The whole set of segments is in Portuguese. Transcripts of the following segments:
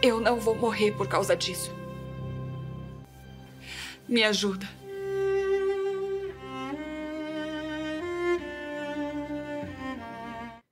Eu não vou morrer por causa disso. Me ajuda.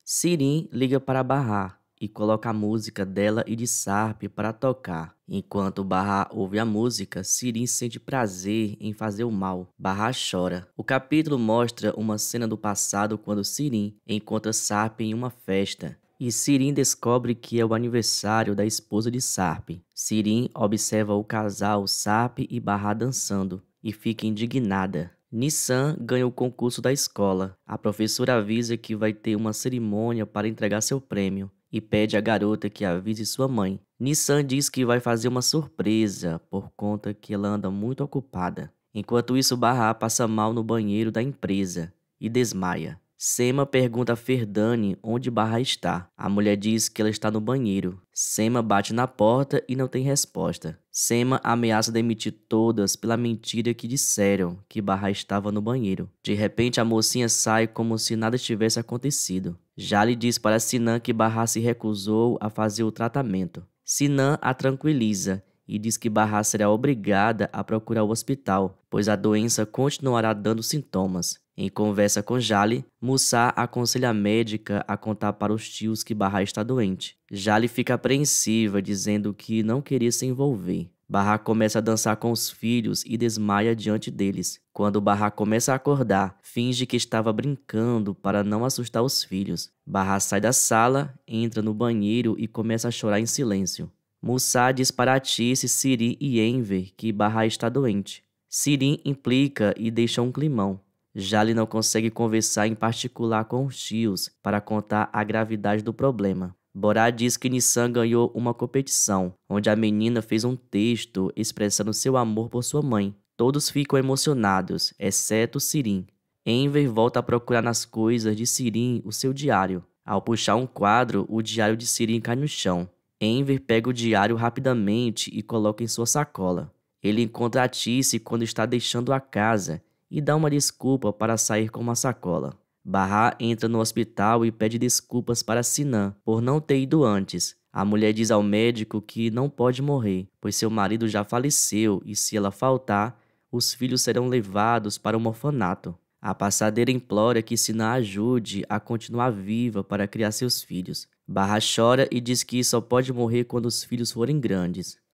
Sirim liga para Barra e coloca a música dela e de Sarp para tocar. Enquanto Barra ouve a música, Sirin sente prazer em fazer o mal. Barra chora. O capítulo mostra uma cena do passado quando Sirin encontra Sarp em uma festa e Sirin descobre que é o aniversário da esposa de Sarp. Sirin observa o casal Sarp e Barra dançando e fica indignada. Nissan ganha o concurso da escola. A professora avisa que vai ter uma cerimônia para entregar seu prêmio e pede à garota que avise sua mãe. Nissan diz que vai fazer uma surpresa por conta que ela anda muito ocupada. Enquanto isso, Barra passa mal no banheiro da empresa e desmaia. Sema pergunta a Ferdani onde Barra está. A mulher diz que ela está no banheiro. Sema bate na porta e não tem resposta. Sema ameaça demitir todas pela mentira que disseram que Barra estava no banheiro. De repente, a mocinha sai como se nada tivesse acontecido. Já lhe diz para Sinan que Barra se recusou a fazer o tratamento. Sinan a tranquiliza e diz que Barra será obrigada a procurar o hospital, pois a doença continuará dando sintomas. Em conversa com Jale, Musa aconselha a médica a contar para os tios que Barra está doente. Jale fica apreensiva, dizendo que não queria se envolver. Barra começa a dançar com os filhos e desmaia diante deles. Quando Barra começa a acordar, finge que estava brincando para não assustar os filhos. Barra sai da sala, entra no banheiro e começa a chorar em silêncio. Musa diz para Atice, Siri e Enver que Barra está doente. Sirim implica e deixa um climão. Jale não consegue conversar em particular com os tios para contar a gravidade do problema. Borá diz que Nissan ganhou uma competição, onde a menina fez um texto expressando seu amor por sua mãe. Todos ficam emocionados, exceto Sirin. Enver volta a procurar nas coisas de Sirin o seu diário. Ao puxar um quadro, o diário de Sirin cai no chão. Enver pega o diário rapidamente e coloca em sua sacola. Ele encontra a Tice quando está deixando a casa e dá uma desculpa para sair com uma sacola. Barra entra no hospital e pede desculpas para Sinan por não ter ido antes. A mulher diz ao médico que não pode morrer, pois seu marido já faleceu e se ela faltar, os filhos serão levados para um orfanato. A passadeira implora que Sinan ajude a continuar viva para criar seus filhos. Barra chora e diz que só pode morrer quando os filhos forem grandes.